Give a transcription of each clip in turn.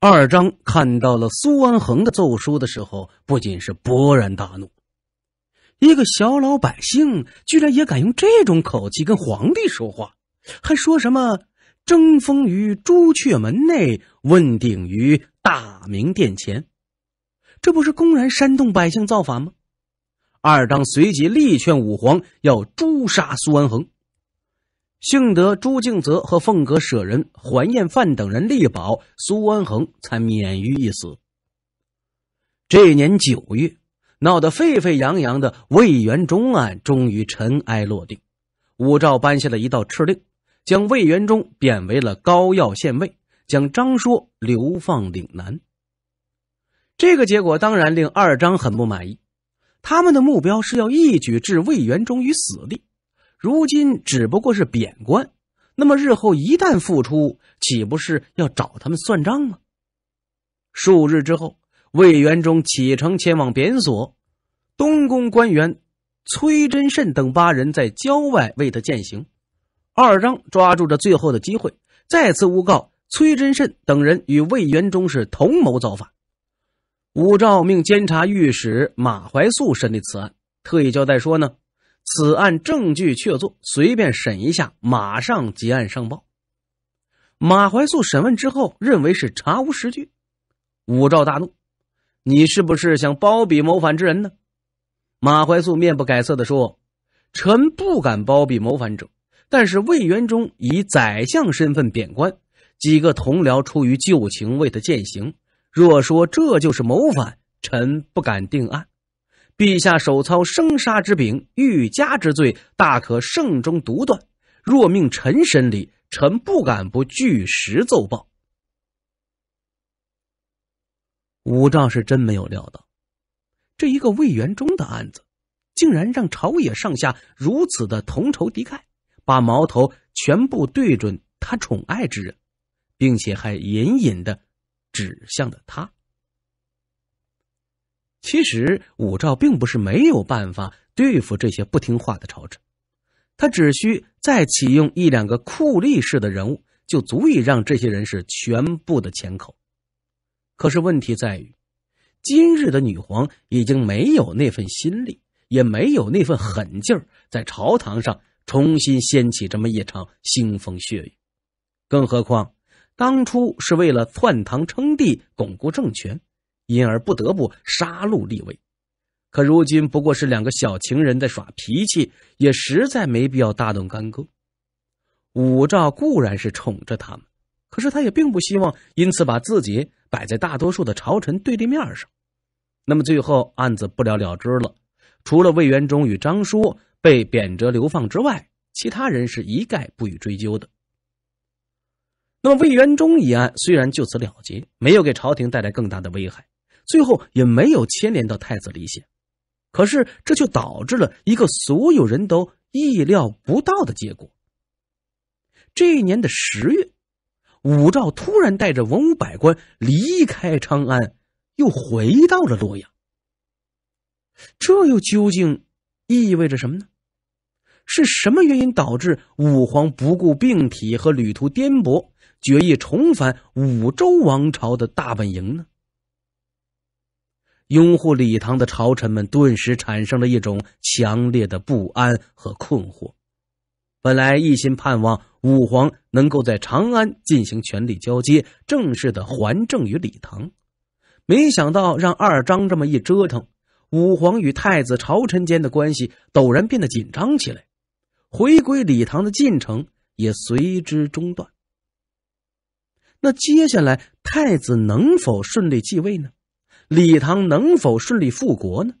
二张看到了苏安恒的奏书的时候，不仅是勃然大怒，一个小老百姓居然也敢用这种口气跟皇帝说话，还说什么“争锋于朱雀门内，问鼎于大明殿前”，这不是公然煽动百姓造反吗？二张随即力劝武皇要诛杀苏安恒。幸得朱敬则和凤阁舍人桓彦范等人力保，苏安恒才免于一死。这年九月，闹得沸沸扬扬的魏元忠案终于尘埃落定。武曌颁下了一道敕令，将魏元忠贬为了高要县尉，将张说流放岭南。这个结果当然令二张很不满意，他们的目标是要一举置魏元忠于死地。如今只不过是贬官，那么日后一旦复出，岂不是要找他们算账吗？数日之后，魏元忠启程前往贬所，东宫官员崔真慎等八人在郊外为他饯行。二张抓住这最后的机会，再次诬告崔真慎等人与魏元忠是同谋造反。武兆命监察御史马怀素审理此案，特意交代说呢。此案证据确凿，随便审一下，马上结案上报。马怀素审问之后，认为是查无实据。武曌大怒：“你是不是想包庇谋反之人呢？”马怀素面不改色地说：“臣不敢包庇谋反者，但是魏元忠以宰相身份贬官，几个同僚出于旧情为他践行，若说这就是谋反，臣不敢定案。”陛下手操生杀之柄，欲加之罪，大可圣中独断。若命臣审理，臣不敢不据实奏报。武曌是真没有料到，这一个魏元忠的案子，竟然让朝野上下如此的同仇敌忾，把矛头全部对准他宠爱之人，并且还隐隐的指向了他。其实武曌并不是没有办法对付这些不听话的朝臣，他只需再启用一两个酷吏式的人物，就足以让这些人是全部的前口。可是问题在于，今日的女皇已经没有那份心力，也没有那份狠劲儿，在朝堂上重新掀起这么一场腥风血雨。更何况，当初是为了篡唐称帝，巩固政权。因而不得不杀戮立威，可如今不过是两个小情人在耍脾气，也实在没必要大动干戈。武曌固然是宠着他们，可是他也并不希望因此把自己摆在大多数的朝臣对立面上。那么最后案子不了了之了，除了魏元忠与张叔被贬谪流放之外，其他人是一概不予追究的。那么魏元忠一案虽然就此了结，没有给朝廷带来更大的危害。最后也没有牵连到太子李显，可是这就导致了一个所有人都意料不到的结果。这一年的十月，武曌突然带着文武百官离开长安，又回到了洛阳。这又究竟意味着什么呢？是什么原因导致武皇不顾病体和旅途颠簸，决意重返武周王朝的大本营呢？拥护李唐的朝臣们顿时产生了一种强烈的不安和困惑。本来一心盼望武皇能够在长安进行权力交接，正式的还政于李唐，没想到让二张这么一折腾，武皇与太子朝臣间的关系陡然变得紧张起来，回归李唐的进程也随之中断。那接下来，太子能否顺利继位呢？李唐能否顺利复国呢？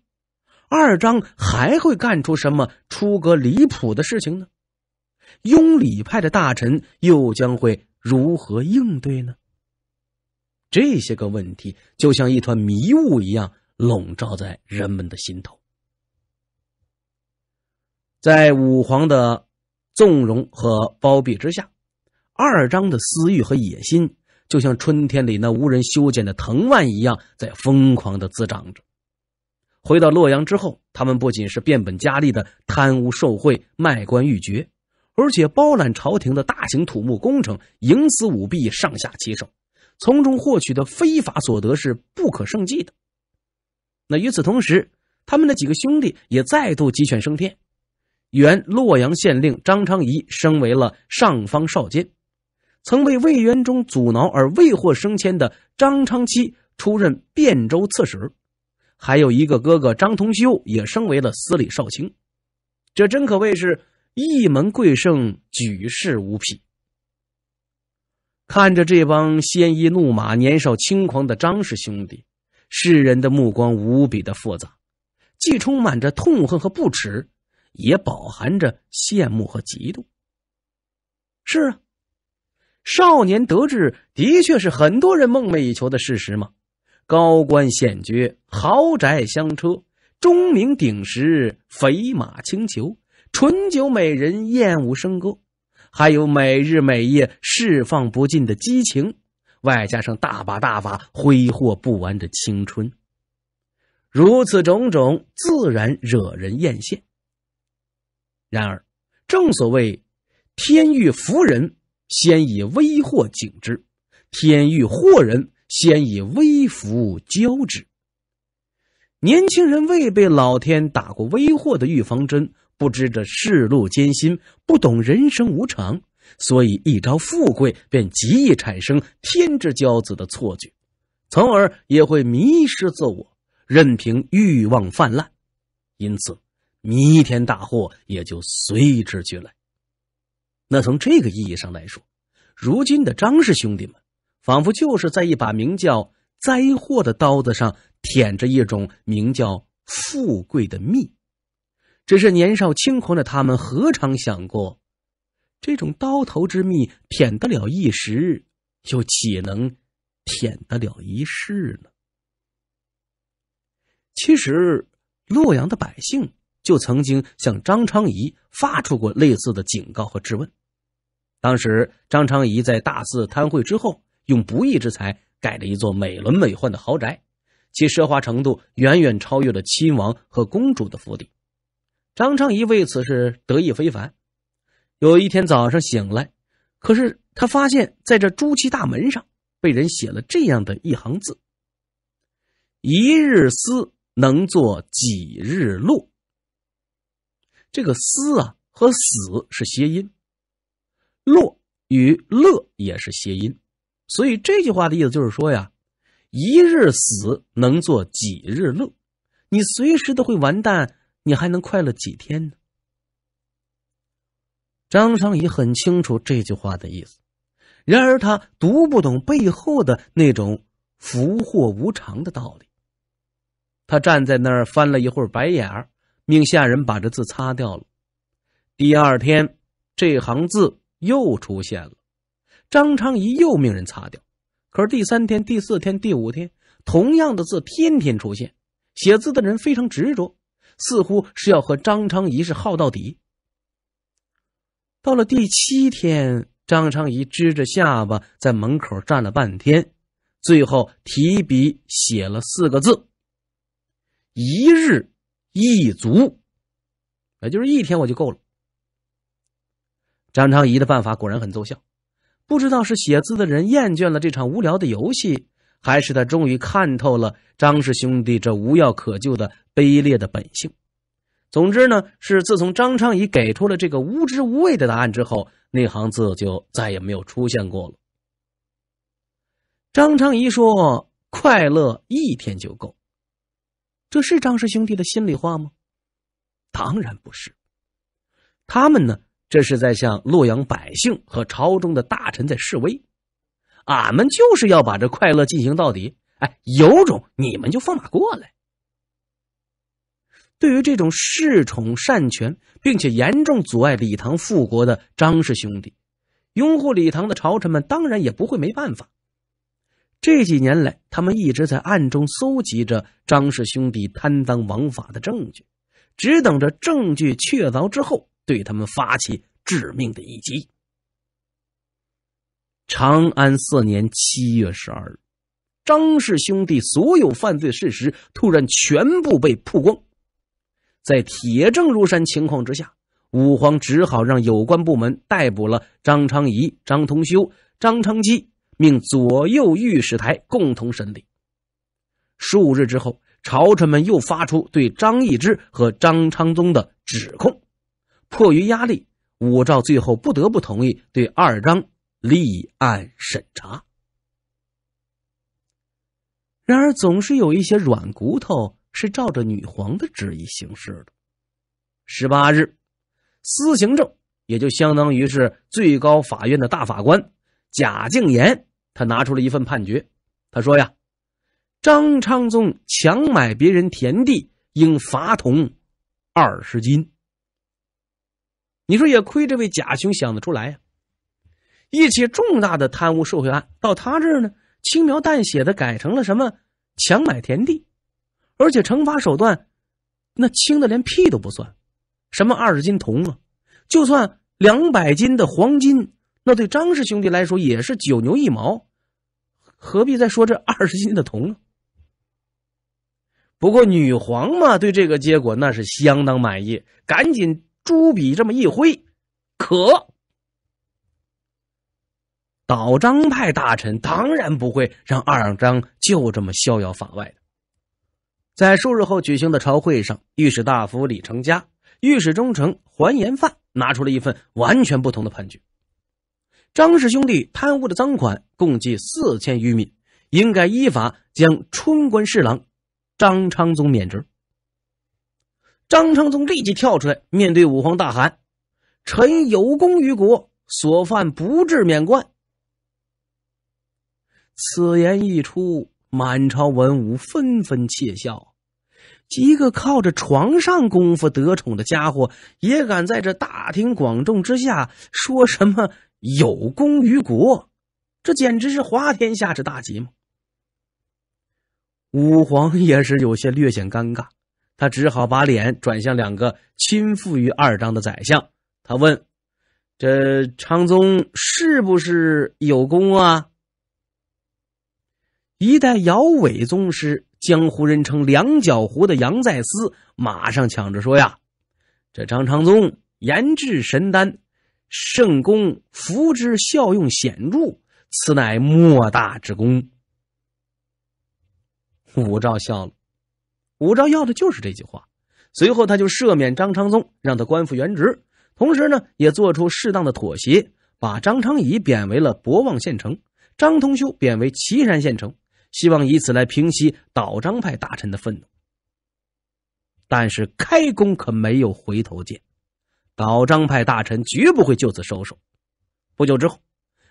二张还会干出什么出格离谱的事情呢？拥李派的大臣又将会如何应对呢？这些个问题就像一团迷雾一样笼罩在人们的心头。在武皇的纵容和包庇之下，二张的私欲和野心。就像春天里那无人修剪的藤蔓一样，在疯狂的滋长着。回到洛阳之后，他们不仅是变本加厉的贪污受贿、卖官鬻爵，而且包揽朝廷的大型土木工程，营私舞弊，上下其手，从中获取的非法所得是不可胜计的。那与此同时，他们的几个兄弟也再度鸡犬升天，原洛阳县令张昌仪升为了上方少监。曾被魏元忠阻挠而未获升迁的张昌期出任汴州刺史，还有一个哥哥张同修也升为了司礼少卿，这真可谓是一门贵盛，举世无匹。看着这帮鲜衣怒马、年少轻狂的张氏兄弟，世人的目光无比的复杂，既充满着痛恨和不耻，也饱含着羡慕和嫉妒。是啊。少年得志的确是很多人梦寐以求的事实吗？高官显爵，豪宅香车，钟鸣鼎食，肥马轻裘，醇酒美人，艳舞笙歌，还有每日每夜释放不尽的激情，外加上大把大把挥霍不完的青春，如此种种，自然惹人艳羡。然而，正所谓“天欲福人”。先以威祸警之，天欲祸人，先以威服骄之。年轻人未被老天打过威祸的预防针，不知这世路艰辛，不懂人生无常，所以一朝富贵，便极易产生天之骄子的错觉，从而也会迷失自我，任凭欲望泛滥，因此弥天大祸也就随之而来。那从这个意义上来说，如今的张氏兄弟们，仿佛就是在一把名叫灾祸的刀子上舔着一种名叫富贵的蜜。只是年少轻狂的他们，何尝想过，这种刀头之蜜舔得了一时，又岂能舔得了一世呢？其实，洛阳的百姓。就曾经向张昌仪发出过类似的警告和质问。当时，张昌仪在大肆贪贿之后，用不义之财盖了一座美轮美奂的豪宅，其奢华程度远远超越了亲王和公主的府邸。张昌仪为此是得意非凡。有一天早上醒来，可是他发现，在这朱漆大门上被人写了这样的一行字：“一日思能做几日路。”这个“思”啊和“死”是谐音，“乐”与“乐”也是谐音，所以这句话的意思就是说呀，一日死能做几日乐？你随时都会完蛋，你还能快乐几天呢？张商仪很清楚这句话的意思，然而他读不懂背后的那种福祸无常的道理。他站在那儿翻了一会儿白眼儿。命下人把这字擦掉了。第二天，这行字又出现了。张昌仪又命人擦掉。可是第三天、第四天、第五天，同样的字天天出现。写字的人非常执着，似乎是要和张昌仪是耗到底。到了第七天，张昌仪支着下巴在门口站了半天，最后提笔写了四个字：“一日。”一足，也就是一天，我就够了。张昌仪的办法果然很奏效，不知道是写字的人厌倦了这场无聊的游戏，还是他终于看透了张氏兄弟这无药可救的卑劣的本性。总之呢，是自从张昌仪给出了这个无知无畏的答案之后，那行字就再也没有出现过了。张昌仪说：“快乐一天就够。”这是张氏兄弟的心里话吗？当然不是。他们呢，这是在向洛阳百姓和朝中的大臣在示威。俺们就是要把这快乐进行到底。哎，有种，你们就放马过来！对于这种恃宠擅权并且严重阻碍李唐复国的张氏兄弟，拥护李唐的朝臣们当然也不会没办法。这几年来，他们一直在暗中搜集着张氏兄弟贪赃枉法的证据，只等着证据确凿之后，对他们发起致命的一击。长安四年七月十二日，张氏兄弟所有犯罪事实突然全部被曝光，在铁证如山情况之下，武皇只好让有关部门逮捕了张昌仪、张通修、张昌基。命左右御史台共同审理。数日之后，朝臣们又发出对张易之和张昌宗的指控，迫于压力，武曌最后不得不同意对二张立案审查。然而，总是有一些软骨头是照着女皇的旨意行事的。十八日，司行政也就相当于是最高法院的大法官贾敬言。他拿出了一份判决，他说：“呀，张昌宗强买别人田地，应罚铜二十斤。”你说也亏这位贾兄想得出来呀！一起重大的贪污受贿案，到他这儿呢，轻描淡写的改成了什么强买田地，而且惩罚手段那轻的连屁都不算，什么二十斤铜啊，就算两百斤的黄金，那对张氏兄弟来说也是九牛一毛。何必再说这二十斤的铜呢？不过女皇嘛，对这个结果那是相当满意，赶紧朱笔这么一挥，可。倒张派大臣当然不会让二张就这么逍遥法外的，在数日后举行的朝会上，御史大夫李成家、御史中丞桓延范拿出了一份完全不同的判决。张氏兄弟贪污的赃款共计四千余名，应该依法将春官侍郎张昌宗免职。张昌宗立即跳出来，面对武皇大喊：“臣有功于国，所犯不至免官。”此言一出，满朝文武纷纷窃笑。几个靠着床上功夫得宠的家伙，也敢在这大庭广众之下说什么？有功于国，这简直是滑天下之大稽嘛！武皇也是有些略显尴尬，他只好把脸转向两个亲附于二张的宰相，他问：“这昌宗是不是有功啊？”一代摇尾宗师，江湖人称两脚狐的杨再思马上抢着说：“呀，这张昌宗研制神丹。”圣功福之效用显著，此乃莫大之功。武曌笑了，武曌要的就是这句话。随后，他就赦免张昌宗，让他官复原职，同时呢，也做出适当的妥协，把张昌仪贬为了博望县城，张通修贬为岐山县城，希望以此来平息倒张派大臣的愤怒。但是，开弓可没有回头箭。倒张派大臣绝不会就此收手。不久之后，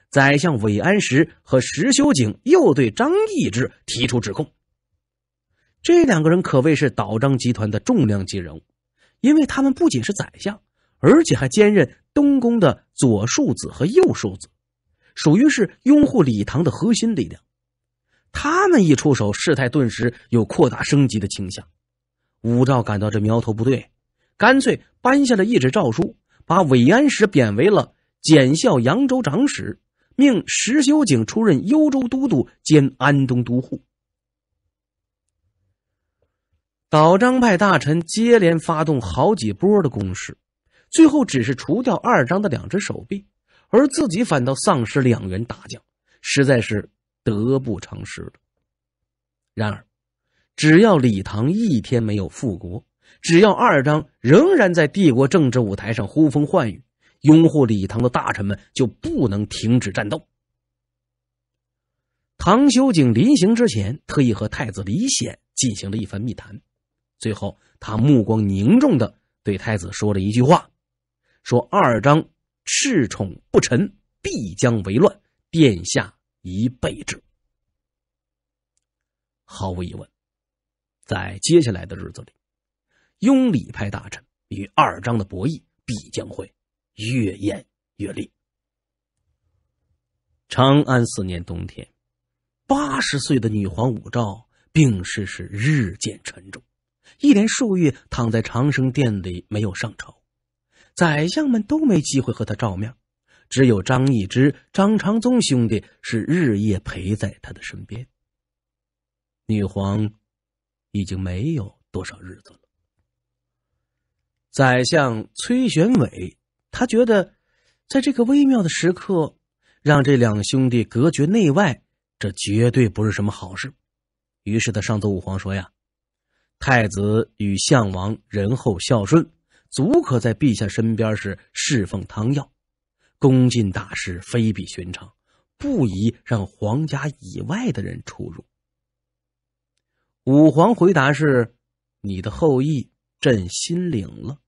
宰相韦安石和石修景又对张易之提出指控。这两个人可谓是倒张集团的重量级人物，因为他们不仅是宰相，而且还兼任东宫的左庶子和右庶子，属于是拥护李唐的核心力量。他们一出手，事态顿时有扩大升级的倾向。武曌感到这苗头不对。干脆颁下了一纸诏书，把韦安石贬为了检校扬州长史，命石修景出任幽州都督兼安东都护。岛张派大臣接连发动好几波的攻势，最后只是除掉二张的两只手臂，而自己反倒丧失两员大将，实在是得不偿失了。然而，只要李唐一天没有复国，只要二章仍然在帝国政治舞台上呼风唤雨，拥护李唐的大臣们就不能停止战斗。唐修景临行之前，特意和太子李显进行了一番密谈，最后他目光凝重的对太子说了一句话：“说二章恃宠不臣，必将为乱，殿下宜备之。”毫无疑问，在接下来的日子里。拥礼派大臣与二张的博弈必将会越演越烈。长安四年冬天，八十岁的女皇武曌病势是日渐沉重，一连数月躺在长生殿里没有上朝，宰相们都没机会和她照面，只有张易之、张长宗兄弟是日夜陪在她的身边。女皇已经没有多少日子了。宰相崔玄伟，他觉得，在这个微妙的时刻，让这两兄弟隔绝内外，这绝对不是什么好事。于是他上奏武皇说：“呀，太子与项王仁厚孝顺，足可在陛下身边是侍奉汤药，恭敬大事非比寻常，不宜让皇家以外的人出入。”武皇回答是：“你的后裔，朕心领了。”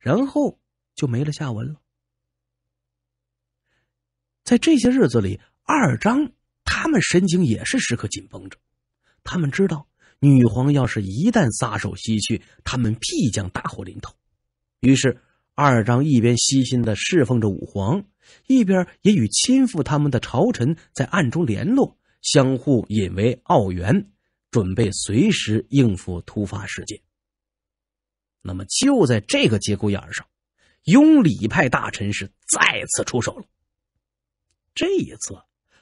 然后就没了下文了。在这些日子里，二张他们神经也是时刻紧绷着，他们知道女皇要是一旦撒手西去，他们必将大祸临头。于是，二张一边细心的侍奉着武皇，一边也与亲附他们的朝臣在暗中联络，相互引为奥援，准备随时应付突发事件。那么就在这个节骨眼上，拥礼派大臣是再次出手了。这一次，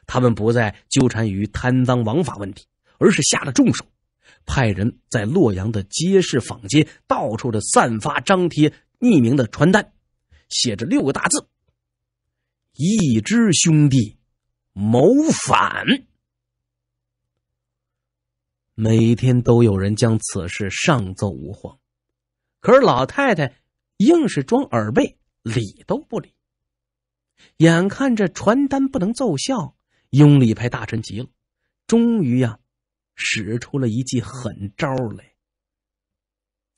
他们不再纠缠于贪赃枉法问题，而是下了重手，派人在洛阳的街市坊间到处的散发张贴匿名的传单，写着六个大字：“义之兄弟谋反。”每天都有人将此事上奏武皇。可是老太太硬是装耳背，理都不理。眼看着传单不能奏效，拥礼派大臣急了，终于呀，使出了一记狠招来。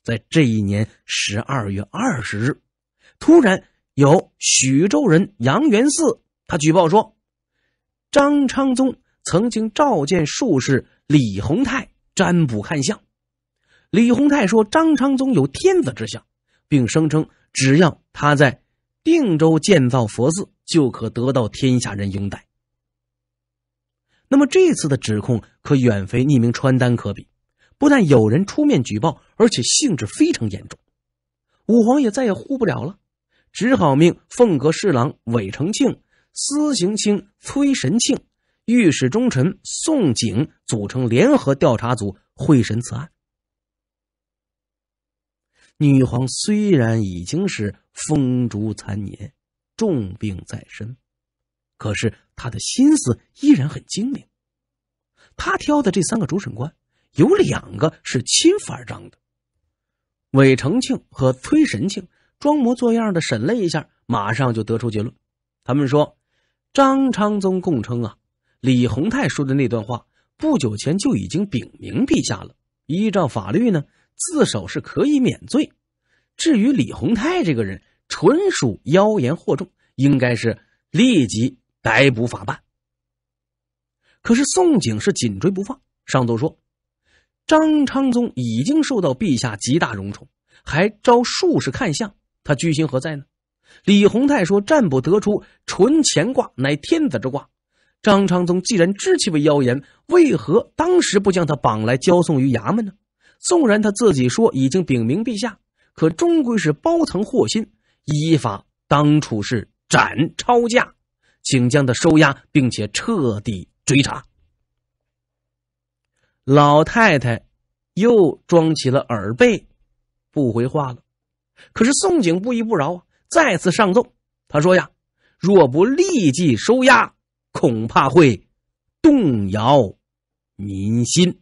在这一年十二月二十日，突然有徐州人杨元嗣，他举报说，张昌宗曾经召见术士李洪泰占卜看相。李洪泰说：“张昌宗有天子之相，并声称只要他在定州建造佛寺，就可得到天下人拥戴。”那么这次的指控可远非匿名传单可比，不但有人出面举报，而且性质非常严重。武皇也再也护不了了，只好命凤阁侍郎韦承庆、司刑卿崔神庆、御史中丞宋璟组成联合调查组会审此案。女皇虽然已经是风烛残年，重病在身，可是她的心思依然很精明。她挑的这三个主审官，有两个是亲法张的，韦承庆和崔神庆，装模作样的审了一下，马上就得出结论。他们说，张昌宗供称啊，李洪泰说的那段话，不久前就已经禀明陛下了，依照法律呢。自首是可以免罪，至于李洪泰这个人，纯属妖言惑众，应该是立即逮捕法办。可是宋景是紧追不放，上奏说：“张昌宗已经受到陛下极大荣宠，还招术士看相，他居心何在呢？”李洪泰说：“占卜得出纯乾卦乃天子之卦，张昌宗既然知其为妖言，为何当时不将他绑来交送于衙门呢？”纵然他自己说已经禀明陛下，可终归是包藏祸心，依法当处是斩抄家，请将他收押，并且彻底追查。老太太又装起了耳背，不回话了。可是宋景不依不饶啊，再次上奏。他说呀：“若不立即收押，恐怕会动摇民心。”